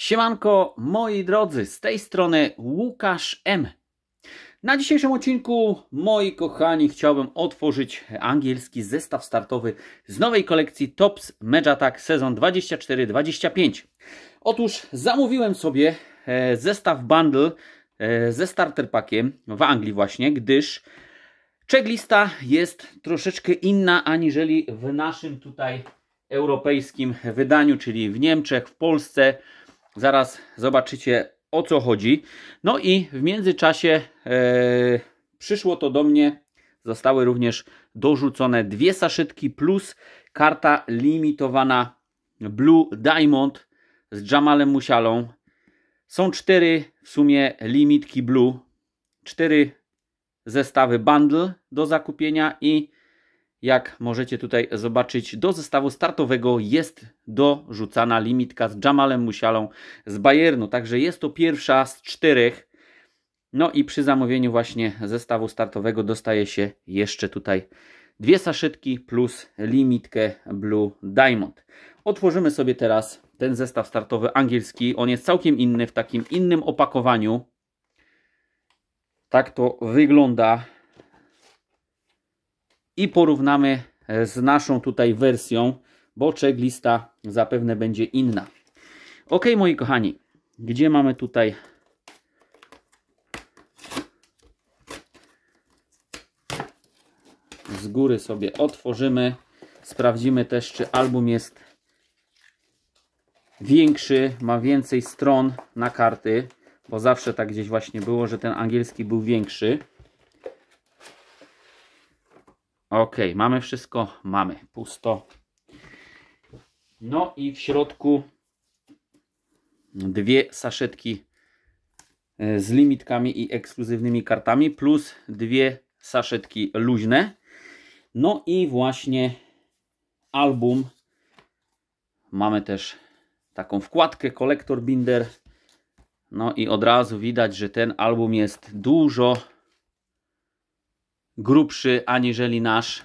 Siemanko, moi drodzy, z tej strony Łukasz M. Na dzisiejszym odcinku, moi kochani, chciałbym otworzyć angielski zestaw startowy z nowej kolekcji Tops Match Attack sezon 24-25. Otóż zamówiłem sobie e, zestaw bundle e, ze starter packiem w Anglii właśnie, gdyż checklista jest troszeczkę inna aniżeli w naszym tutaj europejskim wydaniu, czyli w Niemczech, w Polsce, Zaraz zobaczycie o co chodzi. No i w międzyczasie e, przyszło to do mnie. Zostały również dorzucone dwie saszytki plus karta limitowana Blue Diamond z Jamalem Musialą. Są cztery w sumie limitki Blue. Cztery zestawy bundle do zakupienia i jak możecie tutaj zobaczyć, do zestawu startowego jest dorzucana limitka z Jamalem Musialą z Bayernu. Także jest to pierwsza z czterech. No i przy zamówieniu właśnie zestawu startowego dostaje się jeszcze tutaj dwie saszytki plus limitkę Blue Diamond. Otworzymy sobie teraz ten zestaw startowy angielski. On jest całkiem inny, w takim innym opakowaniu. Tak to wygląda i porównamy e, z naszą tutaj wersją, bo checklista zapewne będzie inna. Ok, moi kochani, gdzie mamy tutaj z góry sobie otworzymy. Sprawdzimy też, czy album jest większy, ma więcej stron na karty, bo zawsze tak gdzieś właśnie było, że ten angielski był większy. Ok, mamy wszystko, mamy pusto. No i w środku dwie saszetki e, z limitkami i ekskluzywnymi kartami, plus dwie saszetki luźne. No i właśnie album. Mamy też taką wkładkę kolektor binder. No i od razu widać, że ten album jest dużo grubszy aniżeli nasz.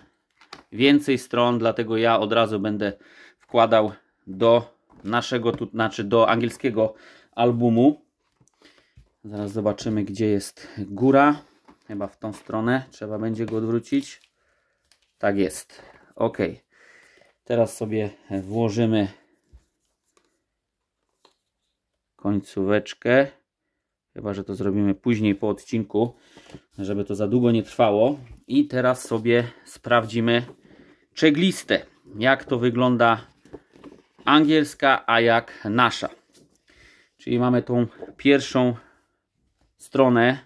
Więcej stron, dlatego ja od razu będę wkładał do naszego, tu, znaczy do angielskiego albumu. Zaraz zobaczymy, gdzie jest góra. Chyba w tą stronę trzeba będzie go odwrócić. Tak jest. Ok. Teraz sobie włożymy końcóweczkę. Chyba, że to zrobimy później po odcinku, żeby to za długo nie trwało. I teraz sobie sprawdzimy czeglistę. Jak to wygląda angielska, a jak nasza. Czyli mamy tą pierwszą stronę.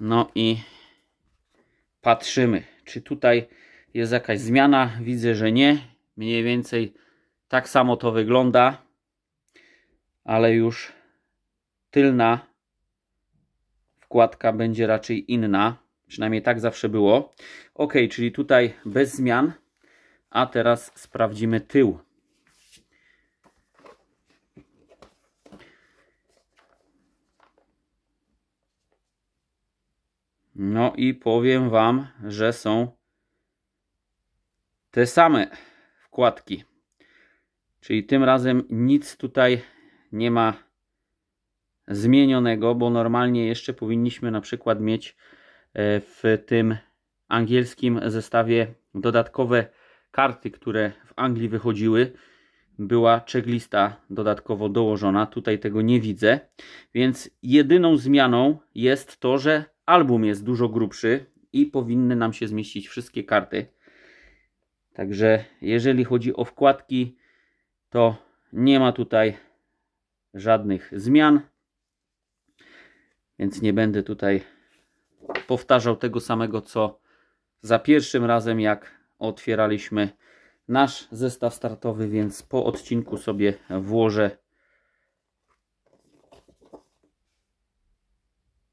No i patrzymy, czy tutaj jest jakaś zmiana. Widzę, że nie. Mniej więcej tak samo to wygląda ale już tylna wkładka będzie raczej inna. Przynajmniej tak zawsze było. Ok, czyli tutaj bez zmian. A teraz sprawdzimy tył. No i powiem Wam, że są te same wkładki. Czyli tym razem nic tutaj nie ma zmienionego, bo normalnie jeszcze powinniśmy na przykład mieć e, w tym angielskim zestawie dodatkowe karty, które w Anglii wychodziły. Była checklista dodatkowo dołożona, tutaj tego nie widzę, więc jedyną zmianą jest to, że album jest dużo grubszy i powinny nam się zmieścić wszystkie karty. Także jeżeli chodzi o wkładki, to nie ma tutaj żadnych zmian. Więc nie będę tutaj powtarzał tego samego, co za pierwszym razem, jak otwieraliśmy nasz zestaw startowy, więc po odcinku sobie włożę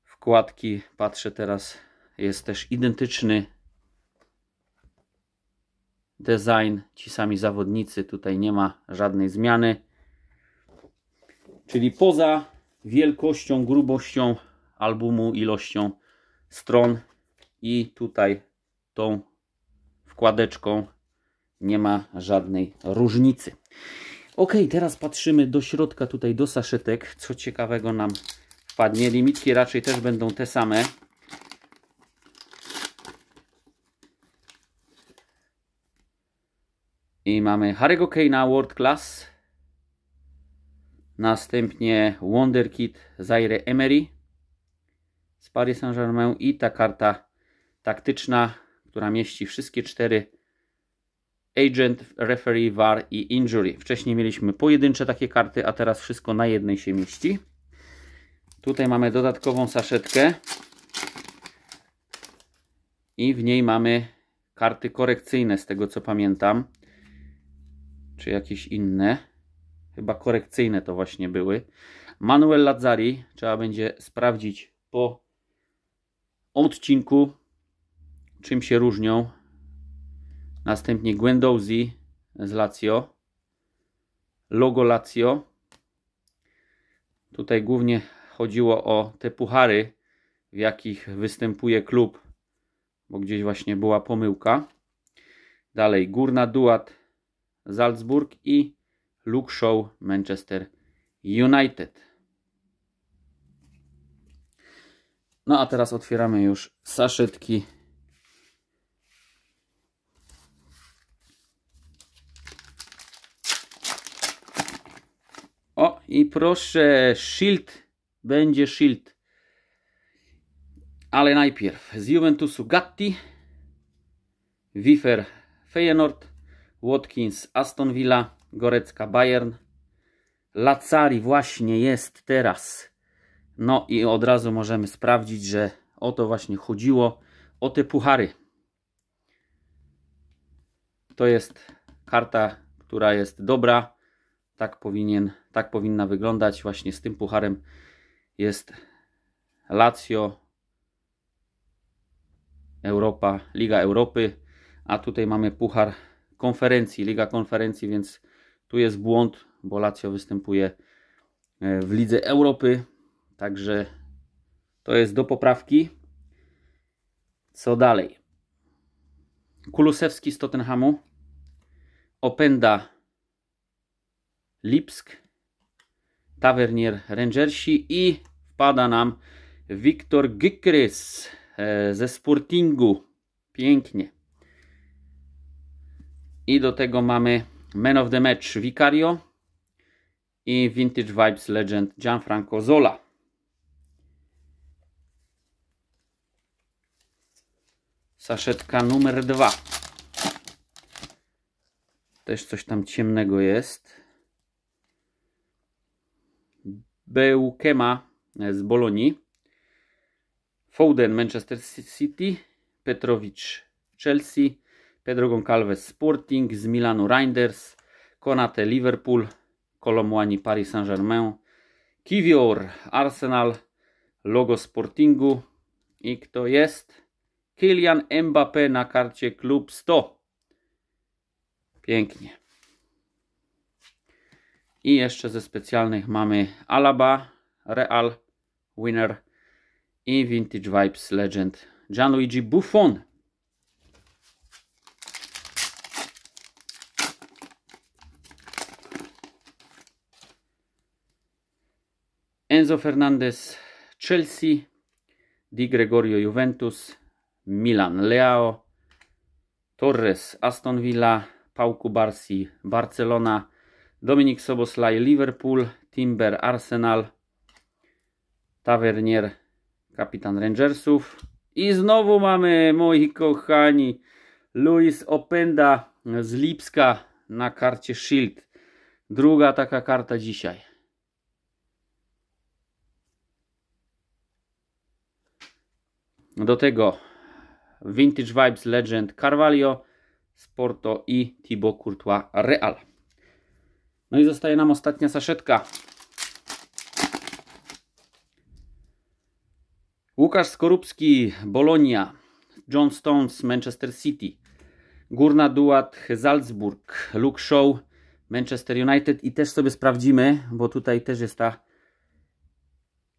wkładki. Patrzę teraz, jest też identyczny design. Ci sami zawodnicy, tutaj nie ma żadnej zmiany. Czyli poza wielkością, grubością albumu, ilością stron i tutaj tą wkładeczką nie ma żadnej różnicy. Ok, teraz patrzymy do środka tutaj do saszytek, co ciekawego nam wpadnie. Limitki raczej też będą te same. I mamy Harry'ego Kane'a World Class, Następnie Wonderkid Zaire Emery z Paris Saint-Germain i ta karta taktyczna, która mieści wszystkie cztery Agent, Referee, VAR i Injury. Wcześniej mieliśmy pojedyncze takie karty, a teraz wszystko na jednej się mieści. Tutaj mamy dodatkową saszetkę i w niej mamy karty korekcyjne, z tego co pamiętam, czy jakieś inne chyba korekcyjne to właśnie były. Manuel Lazzari trzeba będzie sprawdzić po odcinku, czym się różnią. Następnie Guendouzi z Lazio, logo Lazio. Tutaj głównie chodziło o te puchary, w jakich występuje klub, bo gdzieś właśnie była pomyłka. Dalej Górna Duat Salzburg i Luke Shaw, Manchester United. No a teraz otwieramy już saszetki. O i proszę, shield, będzie shield. Ale najpierw z Juventusu Gatti, Wifer Feyenoord, Watkins Aston Villa, Gorecka Bayern. Lazzari właśnie jest teraz. No i od razu możemy sprawdzić, że o to właśnie chodziło, o te puchary. To jest karta, która jest dobra. Tak powinien, tak powinna wyglądać. Właśnie z tym pucharem jest Lazio Europa, Liga Europy, a tutaj mamy puchar konferencji, Liga Konferencji, więc tu jest błąd, bo Lazio występuje e, w Lidze Europy, także to jest do poprawki. Co dalej? Kulusewski z Tottenhamu, Openda Lipsk, Tavernier Rangersi i wpada nam Wiktor Gykrys e, ze Sportingu. Pięknie. I do tego mamy Man of the Match Vicario i Vintage Vibes Legend Gianfranco Zola. Saszetka numer dwa. Też coś tam ciemnego jest. Bełkema z Bolonii. Foden Manchester City. Petrowicz Chelsea tę drugą Sporting, z Milanu Reinders, Konate Liverpool, Kolomłani Paris Saint-Germain, Kivior Arsenal, logo Sportingu i kto jest? Kylian Mbappé na karcie Klub 100. Pięknie. I jeszcze ze specjalnych mamy Alaba, Real, Winner i Vintage Vibes Legend Gianluigi Buffon. Enzo Fernandez Chelsea, Di Gregorio Juventus, Milan Leao, Torres Aston Villa, Pauku Barsi Barcelona, Dominik Soboslaj Liverpool, Timber Arsenal, Tavernier kapitan Rangersów i znowu mamy moi kochani Luis Openda z Lipska na karcie Shield. Druga taka karta dzisiaj. Do tego Vintage Vibes Legend Carvalho, Sporto i Thibaut Courtois Real. No i zostaje nam ostatnia saszetka. Łukasz Skorupski, Bolonia, John Stones, Manchester City, Górna Duat, Salzburg, Luke Show, Manchester United i też sobie sprawdzimy, bo tutaj też jest ta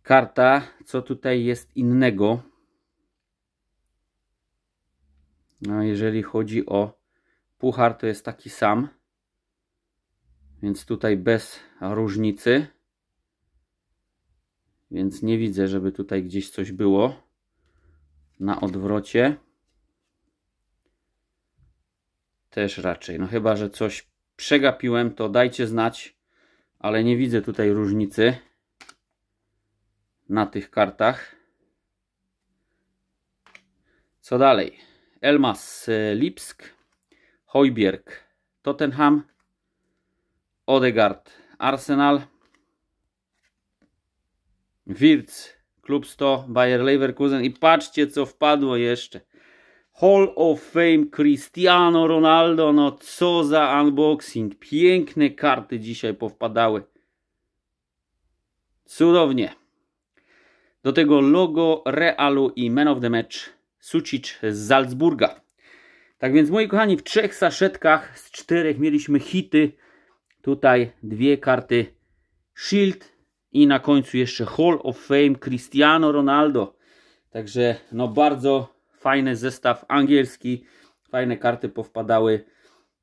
karta, co tutaj jest innego. No, jeżeli chodzi o puchar, to jest taki sam. Więc tutaj bez różnicy. Więc nie widzę, żeby tutaj gdzieś coś było na odwrocie. Też raczej. No chyba, że coś przegapiłem, to dajcie znać. Ale nie widzę tutaj różnicy na tych kartach. Co dalej? Elmas e, Lipsk, Hojbjerg Tottenham, Odegaard Arsenal, Wirtz Klub 100 Bayer Leverkusen i patrzcie co wpadło jeszcze. Hall of Fame Cristiano Ronaldo, no co za unboxing. Piękne karty dzisiaj powpadały. Cudownie. Do tego logo Realu i Man of the Match Sucic z Salzburga. Tak więc moi kochani, w trzech saszetkach z czterech mieliśmy hity. Tutaj dwie karty Shield i na końcu jeszcze Hall of Fame Cristiano Ronaldo. Także no bardzo fajny zestaw angielski. Fajne karty powpadały.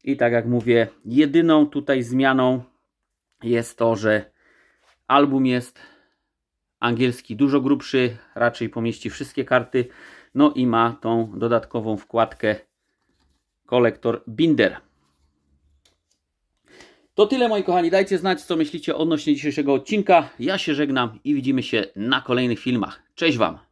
I tak jak mówię, jedyną tutaj zmianą jest to, że album jest angielski dużo grubszy, raczej pomieści wszystkie karty. No i ma tą dodatkową wkładkę kolektor binder. To tyle moi kochani, dajcie znać co myślicie odnośnie dzisiejszego odcinka. Ja się żegnam i widzimy się na kolejnych filmach. Cześć Wam!